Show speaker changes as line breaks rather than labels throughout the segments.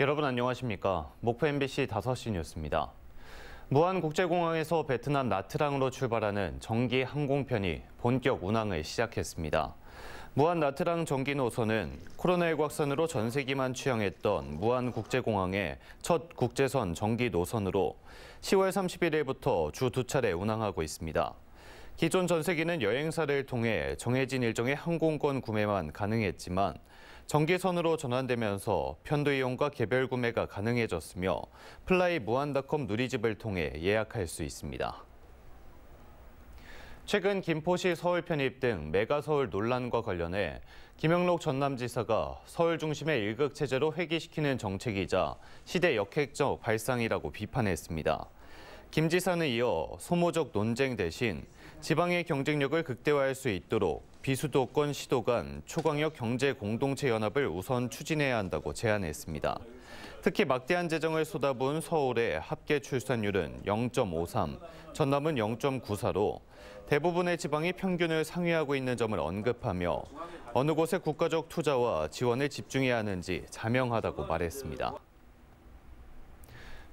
여러분 안녕하십니까? 목포 MBC 5시 뉴스입니다. 무안국제공항에서 베트남 나트랑으로 출발하는 전기 항공편이 본격 운항을 시작했습니다. 무안 나트랑 전기 노선은 코로나19 확산으로 전세기만 취항했던 무안국제공항의 첫 국제선 전기 노선으로 10월 31일부터 주 두 차례 운항하고 있습니다. 기존 전세기는 여행사를 통해 정해진 일정의 항공권 구매만 가능했지만 정기선으로 전환되면서 편도 이용과 개별 구매가 가능해졌으며 플라이 무한닷컴 누리집을 통해 예약할 수 있습니다. 최근 김포시 서울 편입 등 메가서울 논란과 관련해 김영록 전남지사가 서울 중심의 일극 체제로 회귀시키는 정책이자 시대 역행적 발상이라고 비판했습니다. 김 지사는 이어 소모적 논쟁 대신 지방의 경쟁력을 극대화할 수 있도록 비수도권 시도 간초강력 경제 공동체 연합을 우선 추진해야 한다고 제안했습니다. 특히 막대한 재정을 쏟아부은 서울의 합계 출산율은 0.53, 전남은 0.94로 대부분의 지방이 평균을 상회하고 있는 점을 언급하며 어느 곳에 국가적 투자와 지원을 집중해야 하는지 자명하다고 말했습니다.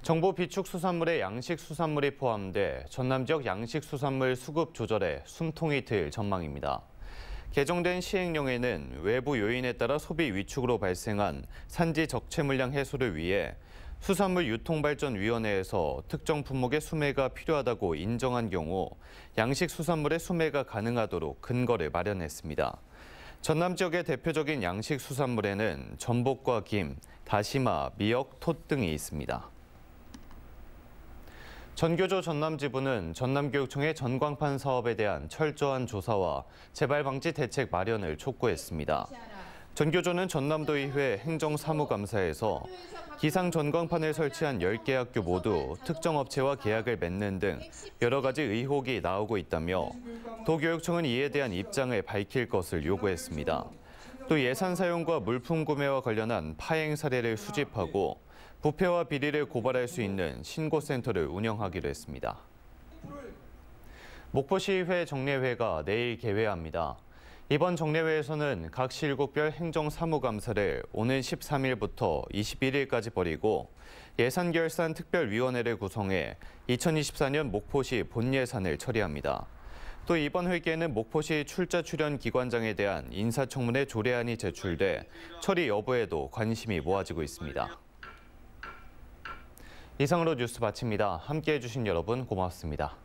정보 비축 수산물에 양식 수산물이 포함돼 전남 지역 양식 수산물 수급 조절에 숨통이 트일 전망입니다. 개정된 시행령에는 외부 요인에 따라 소비 위축으로 발생한 산지 적체 물량 해소를 위해 수산물 유통발전위원회에서 특정 품목의 수매가 필요하다고 인정한 경우 양식 수산물의 수매가 가능하도록 근거를 마련했습니다. 전남 지역의 대표적인 양식 수산물에는 전복과 김, 다시마, 미역, 톳 등이 있습니다. 전교조 전남지부는 전남교육청의 전광판 사업에 대한 철저한 조사와 재발 방지 대책 마련을 촉구했습니다. 전교조는 전남도의회 행정사무감사에서 기상 전광판을 설치한 10개 학교 모두 특정 업체와 계약을 맺는 등 여러 가지 의혹이 나오고 있다며 도교육청은 이에 대한 입장을 밝힐 것을 요구했습니다. 또 예산 사용과 물품 구매와 관련한 파행 사례를 수집하고 부패와 비리를 고발할 수 있는 신고센터를 운영하기로 했습니다. 목포시의회 정례회가 내일 개회합니다. 이번 정례회에서는 각 시일국별 행정사무감사를 오는 13일부터 21일까지 벌이고 예산결산 특별위원회를 구성해 2024년 목포시 본예산을 처리합니다. 또 이번 회기에는 목포시 출자 출연 기관장에 대한 인사청문회 조례안이 제출돼 처리 여부에도 관심이 모아지고 있습니다. 이상으로 뉴스 마칩니다. 함께해 주신 여러분 고맙습니다.